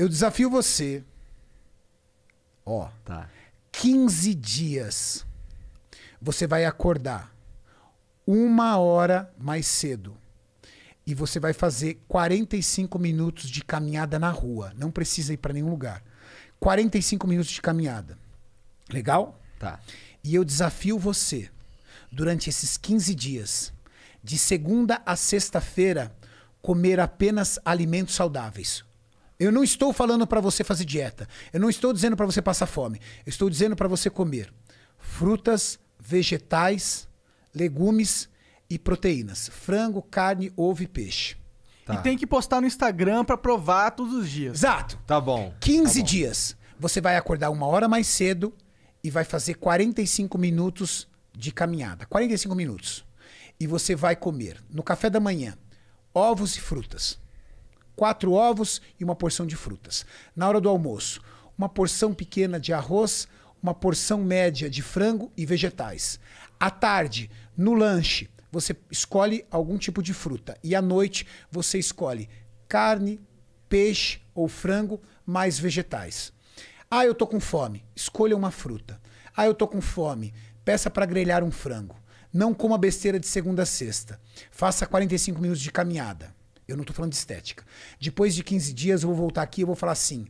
Eu desafio você. Ó. Tá. 15 dias. Você vai acordar uma hora mais cedo. E você vai fazer 45 minutos de caminhada na rua. Não precisa ir para nenhum lugar. 45 minutos de caminhada. Legal? Tá. E eu desafio você, durante esses 15 dias, de segunda a sexta-feira, comer apenas alimentos saudáveis eu não estou falando para você fazer dieta. Eu não estou dizendo para você passar fome. Eu estou dizendo para você comer frutas, vegetais, legumes e proteínas. Frango, carne, ovo e peixe. Tá. E tem que postar no Instagram para provar todos os dias. Exato. Tá bom. 15 tá bom. dias. Você vai acordar uma hora mais cedo e vai fazer 45 minutos de caminhada. 45 minutos. E você vai comer no café da manhã ovos e frutas quatro ovos e uma porção de frutas. Na hora do almoço, uma porção pequena de arroz, uma porção média de frango e vegetais. À tarde, no lanche, você escolhe algum tipo de fruta. E à noite, você escolhe carne, peixe ou frango mais vegetais. Ah, eu tô com fome. Escolha uma fruta. Ah, eu tô com fome. Peça para grelhar um frango. Não coma besteira de segunda a sexta. Faça 45 minutos de caminhada. Eu não estou falando de estética. Depois de 15 dias, eu vou voltar aqui e vou falar assim: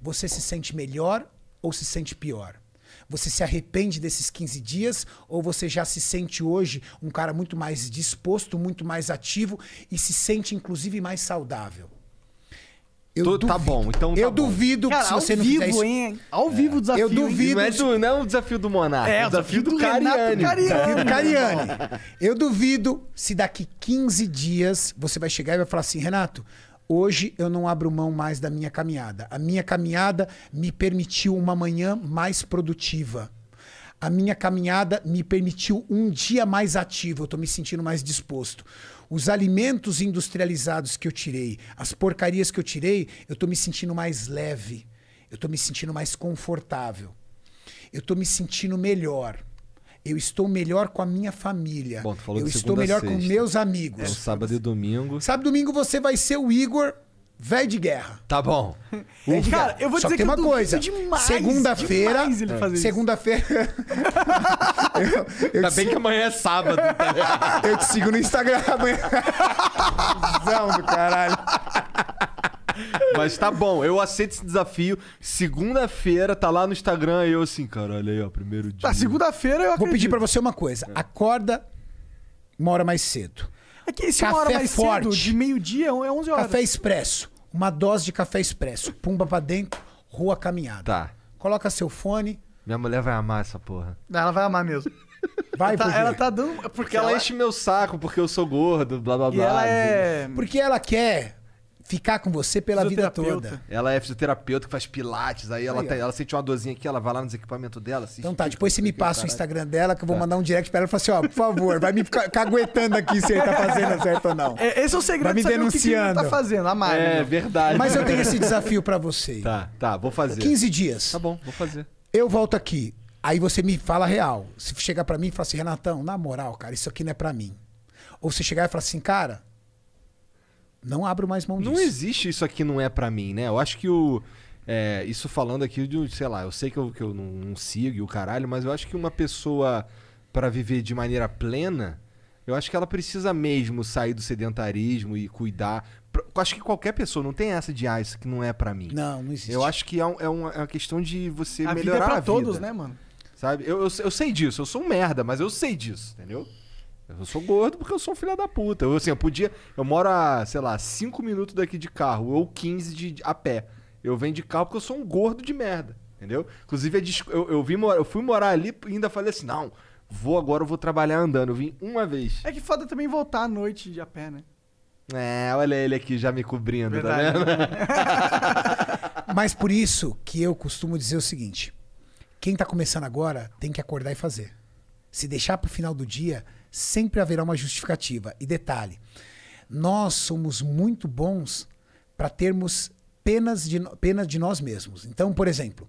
você se sente melhor ou se sente pior? Você se arrepende desses 15 dias ou você já se sente hoje um cara muito mais disposto, muito mais ativo e se sente inclusive mais saudável? Eu Tô- tá duvido. bom, então tá eu duvido que se você não fizer hein? Ao vivo o é. desafio. Eu duvido. Não é, do- não é o desafio do Monarca. é, é o desafio do, Cariani. Cariani. Eu duvido se daqui 15 dias você vai chegar e vai falar assim, Renato, hoje eu não abro mão mais da minha caminhada. A minha caminhada me permitiu uma manhã mais produtiva a minha caminhada me permitiu um dia mais ativo, eu estou me sentindo mais disposto. Os alimentos industrializados que eu tirei, as porcarias que eu tirei, eu estou me sentindo mais leve, eu estou me sentindo mais confortável, eu estou me sentindo melhor. Eu estou melhor com a minha família. Bom, eu estou melhor com meus amigos. É, sábado e domingo. Sábado e domingo você vai ser o Igor Velho de guerra. Tá bom. de cara, guerra. eu vou Só dizer que, que uma coisa. Segunda-feira. Segunda-feira. Ainda bem sigo... que amanhã é sábado. Tá eu te sigo no Instagram amanhã. Zão do caralho. Mas tá bom, eu aceito esse desafio. Segunda-feira, tá lá no Instagram eu assim, olha aí, ó, primeiro ah, dia. Tá, segunda-feira eu acredito. Vou pedir para você uma coisa. Acorda uma hora mais cedo. Aqui, esse café uma hora mais forte. cedo, de meio-dia, é 11 horas. Café expresso. Uma dose de café expresso. Pumba pra dentro, rua caminhada. Tá. Coloca seu fone. Minha mulher vai amar essa porra. Ela vai amar mesmo. Vai, ela, tá, ela tá dando. Porque, porque ela, ela, enche meu saco, porque eu sou gordo, blá blá blá. ela assim. é. Porque ela quer ficar com você pela vida toda. Ela é fisioterapeuta que faz pilates, aí, aí ela, tá, ela sente uma dorzinha aqui, ela vai lá nos equipamentos dela. então tá, depois você me passa o Instagram dela, que eu vou tá. mandar um direct pra ela e falar assim, ó, por favor, vai me caguetando aqui se ele tá fazendo certo ou não. É, esse é o segredo. Vai me denunciando. O que tá fazendo, a Mari. É, verdade. Mas eu tenho esse desafio pra você. Tá, tá, vou fazer. 15 dias. Tá bom, vou fazer. Eu volto aqui. Aí você me fala real. Você chega pra mim e fala assim, Renatão, na moral, cara, isso aqui não é pra mim. Ou você chegar e falar assim, cara, não abro mais mão disso. Não existe isso aqui não é para mim, né? Eu acho que o. É, isso falando aqui de, sei lá, eu sei que eu, que eu não, não sigo e o caralho, mas eu acho que uma pessoa para viver de maneira plena, eu acho que ela precisa mesmo sair do sedentarismo e cuidar. Eu acho que qualquer pessoa não tem essa de ah, isso que não é para mim. Não, não existe. Eu acho que é, um, é, uma, é uma questão de você a melhorar vida é pra a vida. todos, né, mano? Sabe? Eu, eu, eu sei disso, eu sou um merda, mas eu sei disso, entendeu? Eu sou gordo porque eu sou filha da puta. Eu, assim, eu podia. Eu moro a, sei lá, 5 minutos daqui de carro, ou 15 de, a pé. Eu venho de carro porque eu sou um gordo de merda. Entendeu? Inclusive, é eu, eu, vim, eu fui morar ali e ainda falei assim: não, vou agora, eu vou trabalhar andando. Eu vim uma vez. É que foda também voltar à noite de a pé, né? É, olha ele aqui já me cobrindo, tá Verdade, tá vendo? Mas por isso que eu costumo dizer o seguinte: quem tá começando agora tem que acordar e fazer. Se deixar pro final do dia, sempre haverá uma justificativa. E detalhe, nós somos muito bons para termos penas de, penas de nós mesmos. Então, por exemplo,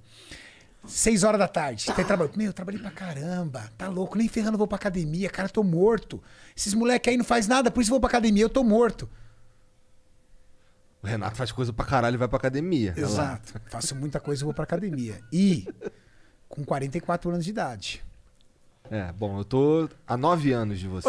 seis horas da tarde, tem trabalho. Meu, eu trabalhei pra caramba, tá louco, nem ferrando vou pra academia, cara, tô morto. Esses moleques aí não faz nada, por isso vou pra academia, eu tô morto. O Renato faz coisa pra caralho e vai pra academia. Exato. Faço muita coisa e vou pra academia. E com 44 anos de idade. É, bom, eu tô há nove anos de você.